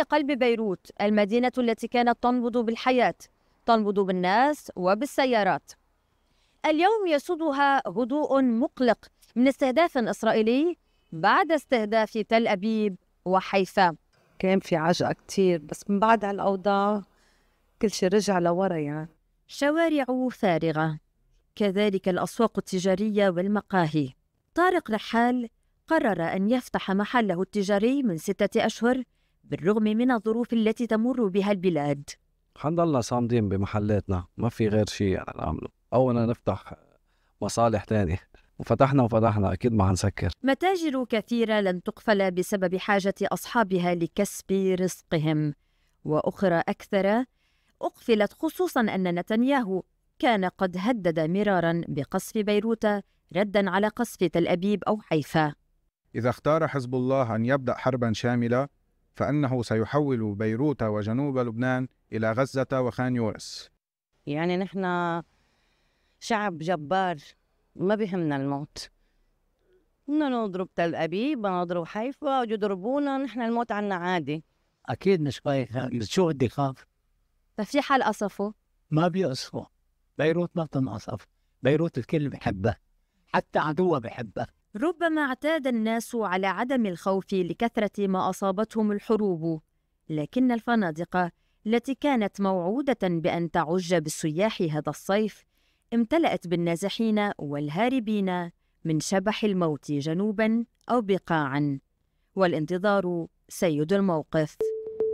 قلب بيروت المدينة التي كانت تنبض بالحياة تنبض بالناس وبالسيارات اليوم يسودها هدوء مقلق من استهداف إسرائيلي بعد استهداف تل أبيب وحيفا كان في عجقة كتير بس من بعد هالأوضاع كل شيء رجع لورا يعني شوارع فارغة كذلك الأسواق التجارية والمقاهي طارق رحال قرر أن يفتح محله التجاري من ستة أشهر بالرغم من الظروف التي تمر بها البلاد حنضلنا صامدين بمحلاتنا ما في غير شيء يعني نعمله أنا نفتح مصالح تانية وفتحنا وفتحنا أكيد ما حنسكر متاجر كثيرة لن تقفل بسبب حاجة أصحابها لكسب رزقهم وأخرى أكثر أقفلت خصوصا أن نتنياهو كان قد هدد مرارا بقصف بيروت ردا على قصف تل أبيب أو حيفا إذا اختار حزب الله أن يبدأ حربا شاملة فإنه سيحول بيروت وجنوب لبنان إلى غزة وخان يونس يعني نحن شعب جبار ما بهمنا الموت بدنا نضرب تل أبيب بدنا نضرب حيفا يضربونا نحن الموت عنا عادي أكيد مش خايف شو بدي خاف طيب في حال قصفوا؟ ما بيقصفوا بيروت ما بتنقصف بيروت الكل بحبها حتى عدوها بحبها ربما اعتاد الناس على عدم الخوف لكثرة ما أصابتهم الحروب، لكن الفنادق التي كانت موعودة بأن تعج بالسياح هذا الصيف امتلأت بالنازحين والهاربين من شبح الموت جنوبا أو بقاعا، والانتظار سيد الموقف.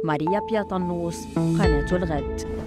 ماريا بياطنوس قناة الغد